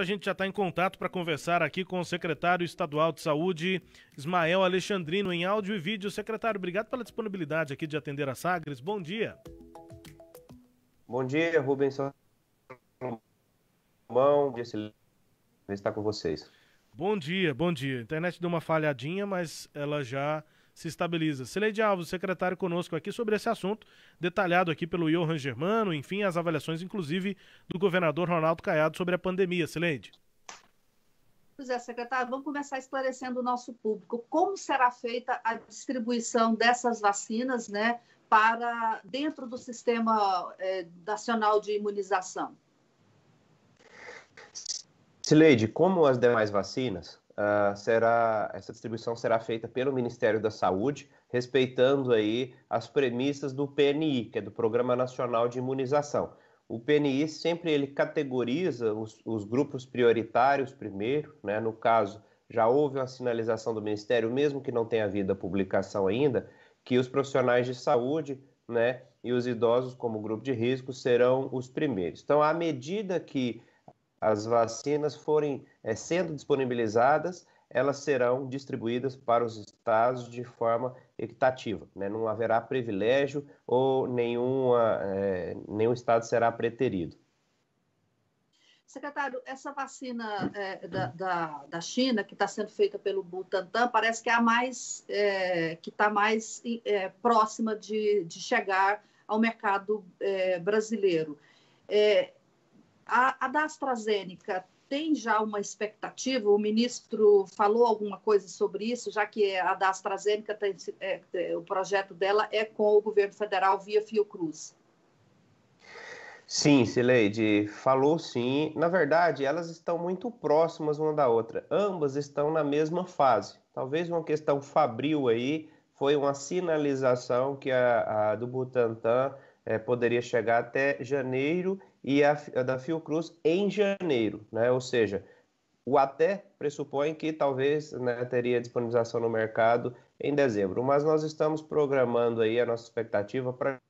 A gente já está em contato para conversar aqui com o secretário estadual de saúde, Ismael Alexandrino, em áudio e vídeo. Secretário, obrigado pela disponibilidade aqui de atender a Sagres. Bom dia. Bom dia, Rubens. Bom dia, Silêncio. está com vocês. Bom dia, bom dia. A internet deu uma falhadinha, mas ela já se estabiliza. Cileide Alves, secretário conosco aqui sobre esse assunto, detalhado aqui pelo Johan Germano, enfim, as avaliações, inclusive, do governador Ronaldo Caiado sobre a pandemia. Cileide. Pois é, secretário, vamos começar esclarecendo o nosso público. Como será feita a distribuição dessas vacinas né, para dentro do Sistema é, Nacional de Imunização? Sileide, como as demais vacinas, uh, será essa distribuição será feita pelo Ministério da Saúde, respeitando aí as premissas do PNI, que é do Programa Nacional de Imunização. O PNI sempre ele categoriza os, os grupos prioritários primeiro, né? No caso, já houve uma sinalização do Ministério, mesmo que não tenha havido a publicação ainda, que os profissionais de saúde, né, e os idosos como grupo de risco serão os primeiros. Então, à medida que as vacinas forem é, sendo disponibilizadas, elas serão distribuídas para os estados de forma equitativa. Né? Não haverá privilégio ou nenhuma, é, nenhum estado será preterido. Secretário, essa vacina é, da, da, da, China, que está sendo feita pelo Butantan, parece que é a mais é, que está mais é, próxima de, de chegar ao mercado brasileiro. a, a da AstraZeneca tem já uma expectativa? O ministro falou alguma coisa sobre isso, já que a da AstraZeneca, tem, é, é, o projeto dela é com o governo federal via Fiocruz. Sim, Sileide, falou sim. Na verdade, elas estão muito próximas uma da outra. Ambas estão na mesma fase. Talvez uma questão fabril aí foi uma sinalização que a, a do Butantan é, poderia chegar até janeiro e a, a da Fiocruz em janeiro, né? Ou seja, o até pressupõe que talvez né, teria disponibilização no mercado em dezembro, mas nós estamos programando aí a nossa expectativa para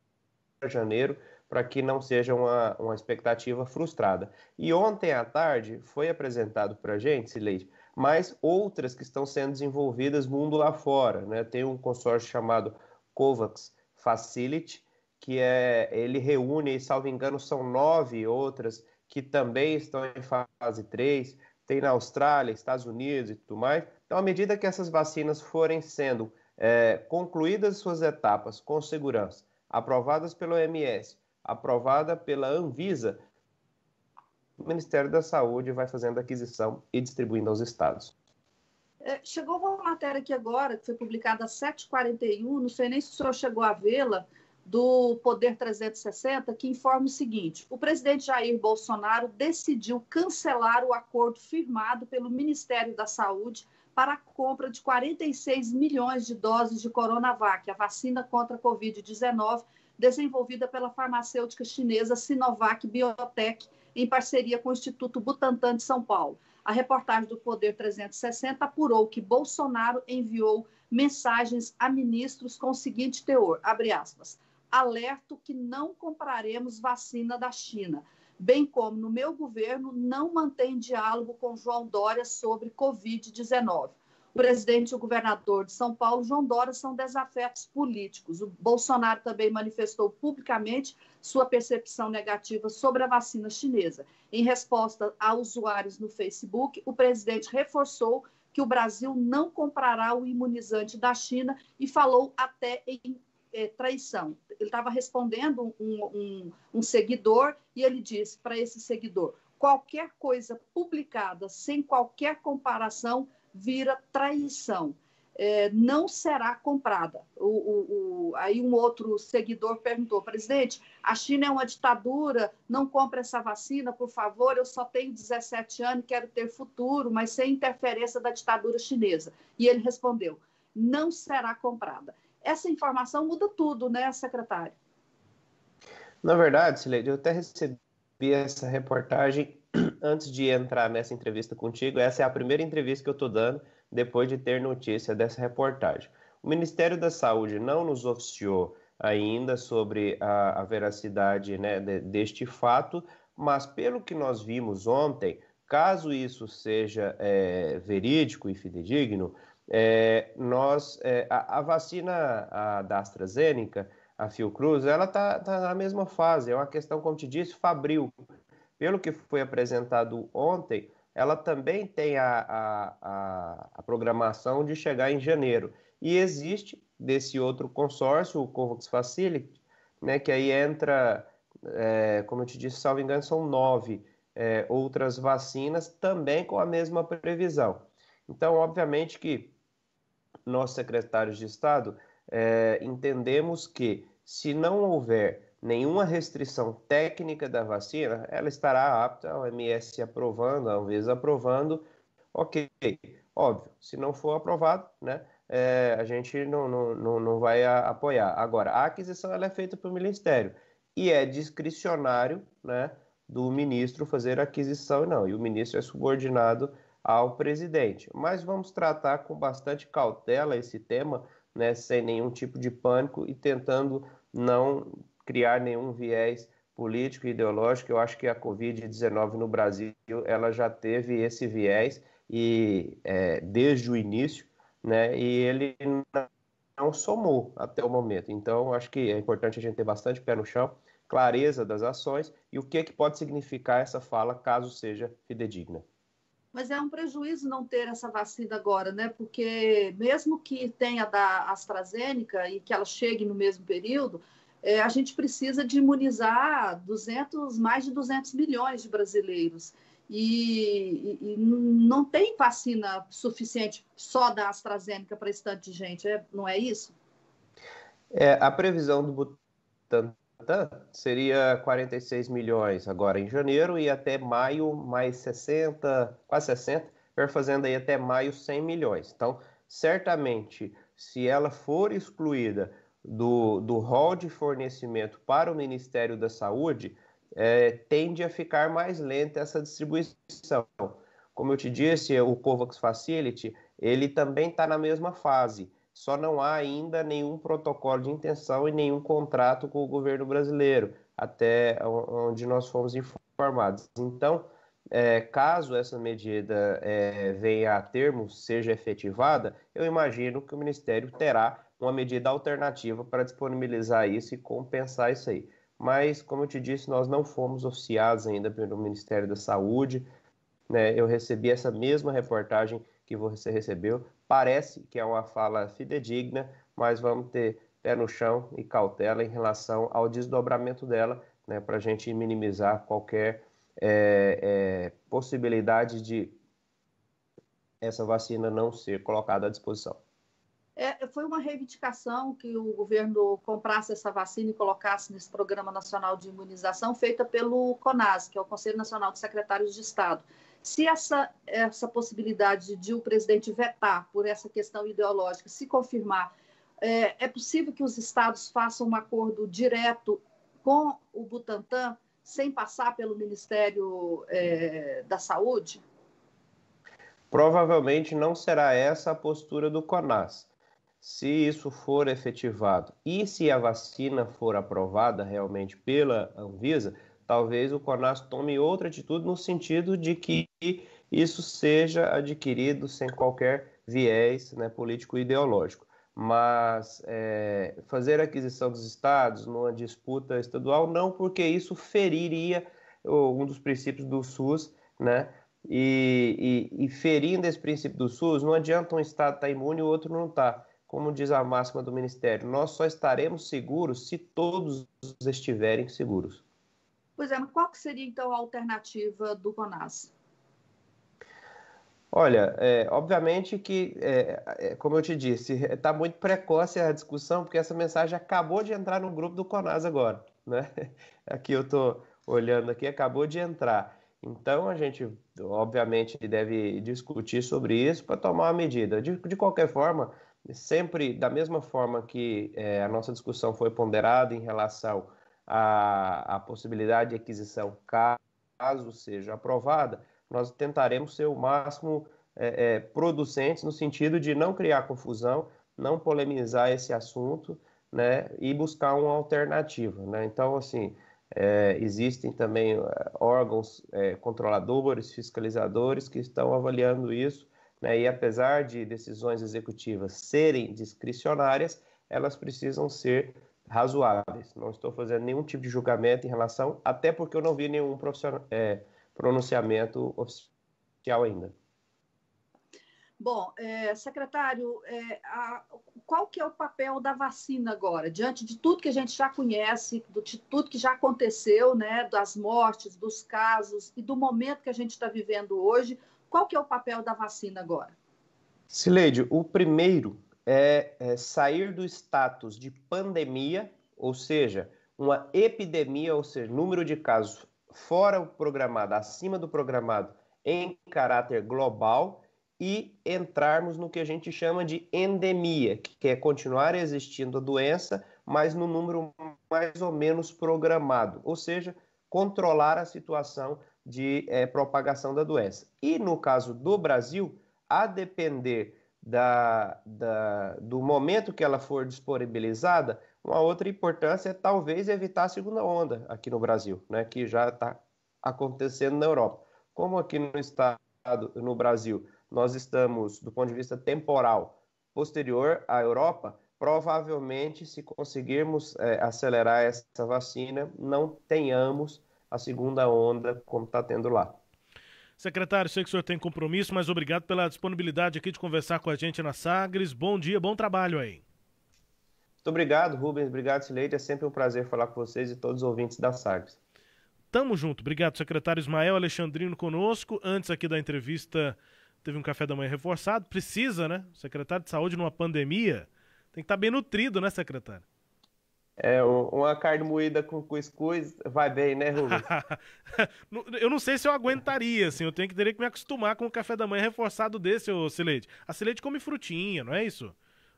janeiro para que não seja uma, uma expectativa frustrada. E ontem à tarde foi apresentado para a gente, Sileide, mais outras que estão sendo desenvolvidas mundo lá fora. Né? Tem um consórcio chamado COVAX Facility, que é, ele reúne, salvo engano, são nove outras que também estão em fase 3, tem na Austrália, Estados Unidos e tudo mais. Então, à medida que essas vacinas forem sendo é, concluídas suas etapas com segurança, aprovadas pelo OMS, aprovada pela Anvisa, o Ministério da Saúde vai fazendo aquisição e distribuindo aos estados. É, chegou uma matéria aqui agora, que foi publicada às 7h41, não sei nem se o senhor chegou a vê-la, do Poder 360, que informa o seguinte: o presidente Jair Bolsonaro decidiu cancelar o acordo firmado pelo Ministério da Saúde para a compra de 46 milhões de doses de Coronavac, a vacina contra a Covid-19, desenvolvida pela farmacêutica chinesa Sinovac Biotech, em parceria com o Instituto Butantan de São Paulo. A reportagem do Poder 360 apurou que Bolsonaro enviou mensagens a ministros com o seguinte teor, abre aspas, alerto que não compraremos vacina da China, bem como no meu governo não mantém diálogo com João Dória sobre Covid-19. O presidente e o governador de São Paulo, João Dória, são desafetos políticos. O Bolsonaro também manifestou publicamente sua percepção negativa sobre a vacina chinesa. Em resposta a usuários no Facebook, o presidente reforçou que o Brasil não comprará o imunizante da China e falou até em é, traição ele estava respondendo um, um, um seguidor e ele disse para esse seguidor: qualquer coisa publicada sem qualquer comparação vira traição. É, não será comprada. O, o, o, aí um outro seguidor perguntou, presidente, a China é uma ditadura, não compra essa vacina, por favor, eu só tenho 17 anos, quero ter futuro, mas sem interferência da ditadura chinesa. E ele respondeu, não será comprada essa informação muda tudo, né, secretário? Na verdade, Sileide, eu até recebi essa reportagem antes de entrar nessa entrevista contigo. Essa é a primeira entrevista que eu estou dando depois de ter notícia dessa reportagem. O Ministério da Saúde não nos oficiou ainda sobre a, a veracidade né, de, deste fato, mas pelo que nós vimos ontem, caso isso seja é, verídico e fidedigno, é, nós, é, a, a, vacina a, da AstraZeneca, a Fiocruz, ela está tá na mesma fase, é uma questão, como te disse, fabril. Pelo que foi apresentado ontem, ela também tem a, a, a programação de chegar em janeiro. E existe desse outro consórcio, o Covax Facility, né, que aí entra, é, como eu te disse, salvo engano, são nove é, outras vacinas também com a mesma previsão. Então, obviamente que nós secretários de Estado é, entendemos que se não houver nenhuma restrição técnica da vacina, ela estará apta a MS aprovando, a Anvisa aprovando, ok, óbvio, se não for aprovado, né, é, a gente não, não, não, não vai a, apoiar. Agora, a aquisição ela é feita pelo Ministério e é discricionário, né, do ministro fazer a aquisição, não, e o ministro é subordinado ao presidente. Mas vamos tratar com bastante cautela esse tema, né, sem nenhum tipo de pânico e tentando não criar nenhum viés político e ideológico. Eu acho que a Covid-19 no Brasil ela já teve esse viés e é, desde o início, né, e ele não somou até o momento. Então, acho que é importante a gente ter bastante pé no chão, clareza das ações e o que, que pode significar essa fala caso seja fidedigna mas é um prejuízo não ter essa vacina agora, né? Porque mesmo que tenha da AstraZeneca e que ela chegue no mesmo período, é, a gente precisa de imunizar 200, mais de 200 milhões de brasileiros. E, e, e não tem vacina suficiente só da AstraZeneca para esse tanto de gente, é, não é isso? É, a previsão do Butantan data seria 46 milhões agora em janeiro e até maio mais 60, quase 60, vai fazendo aí até maio 100 milhões. Então, certamente, se ela for excluída do, do rol de fornecimento para o Ministério da Saúde, é, tende a ficar mais lenta essa distribuição. Como eu te disse, o COVAX Facility, ele também está na mesma fase só não há ainda nenhum protocolo de intenção e nenhum contrato com o governo brasileiro, até onde nós fomos informados. Então, é, caso essa medida é, venha a termo, seja efetivada, eu imagino que o Ministério terá uma medida alternativa para disponibilizar isso e compensar isso aí. Mas, como eu te disse, nós não fomos oficiados ainda pelo Ministério da Saúde. Né? Eu recebi essa mesma reportagem que você recebeu Parece que é uma fala fidedigna, mas vamos ter pé no chão e cautela em relação ao desdobramento dela, né, para a gente minimizar qualquer é, é, possibilidade de essa vacina não ser colocada à disposição. É, foi uma reivindicação que o governo comprasse essa vacina e colocasse nesse Programa Nacional de Imunização, feita pelo CONAS, que é o Conselho Nacional de Secretários de Estado. Se essa, essa possibilidade de o um presidente vetar por essa questão ideológica se confirmar, é, é possível que os estados façam um acordo direto com o Butantan sem passar pelo Ministério é, da Saúde? Provavelmente não será essa a postura do CONAS. Se isso for efetivado e se a vacina for aprovada realmente pela Anvisa, talvez o CONAS tome outra atitude no sentido de que isso seja adquirido sem qualquer viés né, político ideológico. Mas é, fazer aquisição dos estados numa disputa estadual, não, porque isso feriria um dos princípios do SUS, né? E, e, e ferindo esse princípio do SUS, não adianta um estado estar tá imune e o outro não estar. Tá. Como diz a máxima do Ministério, nós só estaremos seguros se todos estiverem seguros é, mas qual que seria então a alternativa do CONAS? Olha, é, obviamente que, é, é como eu te disse, está muito precoce a discussão, porque essa mensagem acabou de entrar no grupo do CONAS agora. Né? Aqui eu estou olhando aqui, acabou de entrar. Então a gente, obviamente, deve discutir sobre isso para tomar uma medida. De, de, qualquer forma, sempre da mesma forma que é, a nossa discussão foi ponderada em relação a, a possibilidade de aquisição, caso seja aprovada, nós tentaremos ser o máximo é, é, producentes no sentido de não criar confusão, não polemizar esse assunto, né, e buscar uma alternativa, né? Então, assim, é, existem também é, órgãos é, controladores, fiscalizadores que estão avaliando isso, né? E apesar de decisões executivas serem discricionárias, elas precisam ser razoáveis. Não estou fazendo nenhum tipo de julgamento em relação, até porque eu não vi nenhum é, pronunciamento oficial ainda. Bom, é, secretário, é, a, qual que é o papel da vacina agora, diante de tudo que a gente já conhece, do, de tudo que já aconteceu, né, das mortes, dos casos e do momento que a gente está vivendo hoje, qual que é o papel da vacina agora? Sileide, o primeiro é, é sair do status de pandemia, ou seja, uma epidemia, ou seja, número de casos fora o programado, acima do programado, em caráter global e entrarmos no que a gente chama de endemia, que é continuar existindo a doença, mas no número mais ou menos programado, ou seja, controlar a situação de é, propagação da doença. E no caso do Brasil, a depender da, da, do momento que ela for disponibilizada, uma outra importância é talvez evitar a segunda onda aqui no Brasil, né, que já está acontecendo na Europa. Como aqui no estado, no Brasil, nós estamos do ponto de vista temporal posterior à Europa, provavelmente se conseguirmos é, acelerar essa vacina, não tenhamos a segunda onda como está tendo lá. Secretário, sei que o senhor tem compromisso, mas obrigado pela disponibilidade aqui de conversar com a gente na Sagres. Bom dia, bom trabalho aí. Muito obrigado, Rubens. Obrigado, Sileide. É sempre um prazer falar com vocês e todos os ouvintes da Sagres. Tamo junto. Obrigado, secretário Ismael Alexandrino conosco. Antes aqui da entrevista, teve um café da manhã reforçado. Precisa, né? Secretário de Saúde numa pandemia. Tem que estar tá bem nutrido, né, secretário? É, uma carne moída com cuscuz vai bem, né, Rubens? eu não sei se eu aguentaria, assim. Eu tenho que, teria que me acostumar com o café da manhã reforçado desse, ô Cileide. A Cileide come frutinha, não é isso?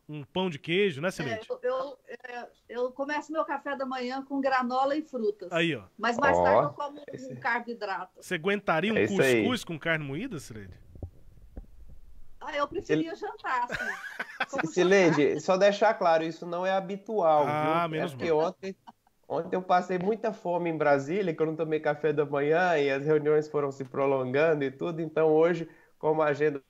Um pão de queijo, né, Cileide? É, eu, eu, é, eu, começo meu café da manhã com granola e frutas. Aí, ó. Mas mais oh, tarde eu como um carboidrato. Você aguentaria um é cuscuz aí. com carne moída, Cileide? Ah, eu preferia jantar, assim. só deixar claro, isso não é habitual, ah, viu? É menos porque ontem, ontem eu passei muita fome em Brasília, que eu não tomei café da manhã e as reuniões foram se prolongando e tudo, então hoje, como a agenda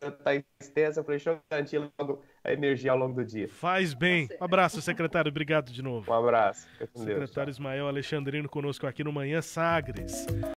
tá extensa, eu falei, deixa eu garantir logo a energia ao longo do dia. Faz bem. Um tá abraço, secretário. Obrigado de novo. Um abraço. Secretário Deus. Ismael Alexandrino conosco aqui no Manhã Sagres.